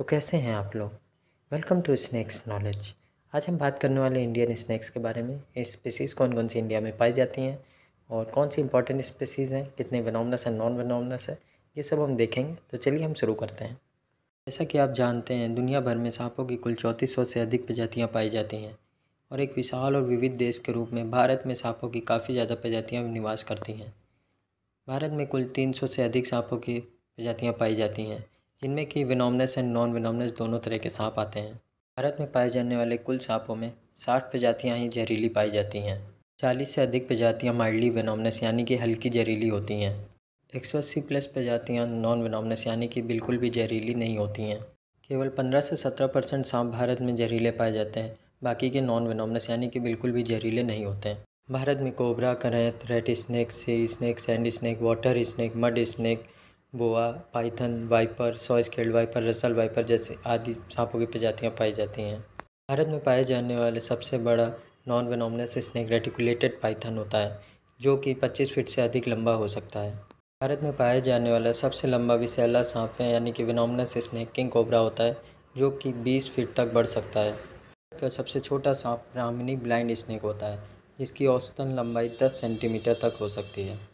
तो कैसे हैं आप लोग वेलकम टू स्नैक्स नॉलेज आज हम बात करने वाले इंडियन स्नैक्स के बारे में स्पेसीज़ कौन कौन सी इंडिया में पाई जाती हैं और कौन सी इंपॉर्टेंट स्पेसीज़ हैं कितने वनोमनस हैं नॉन वनोमनस है ये सब हम देखेंगे तो चलिए हम शुरू करते हैं जैसा कि आप जानते हैं दुनिया भर में सांपों की कुल चौंतीस सौ से अधिक प्रजातियाँ पाई जाती हैं और एक विशाल और विविध देश के रूप में भारत में सांपों की काफ़ी ज़्यादा प्रजातियाँ निवास करती हैं भारत में कुल तीन सौ से अधिक सांपों की प्रजातियाँ पाई जाती हैं जिनमें कि विनोमनस एंड नॉन विनोमनस दोनों तरह के सांप आते हैं भारत में पाए जाने वाले कुल सांपों में साठ प्रजातियाँ ही जहरीली पाई जाती हैं चालीस से अधिक प्रजातियाँ माइल्डली विनोमनस यानी कि हल्की जहरीली होती हैं एक सौ अस्सी प्लस प्रजातियाँ नॉन विनोमनस यानी कि बिल्कुल भी जहरीली नहीं होती हैं केवल पंद्रह से सत्रह परसेंट सांप भारत में जहरीले पाए जाते हैं बाकी के नॉन विनोमनस यानी कि बिल्कुल भी जहरीले नहीं होते हैं भारत में cobra krait red snake sea snake sand snake water snake mud snake boa python viper saw scaled viper Russell viper जैसे आदि सांपों की प्रजातियाँ पाई जाती हैं भारत में पाए जाने वाले सबसे बड़ा non venomous snake reticulated python होता है जो कि 25 फीट से अधिक लंबा हो सकता है भारत में पाया जाने वाला सबसे लंबा विशैला सांप है यानी कि विनोमनस स्नैक किंग कोबरा होता है जो कि 20 फीट तक बढ़ सकता है का सबसे छोटा सांप ब्राह्मणी ब्लाइंड स्नैक होता है जिसकी औसतन लंबाई 10 सेंटीमीटर तक हो सकती है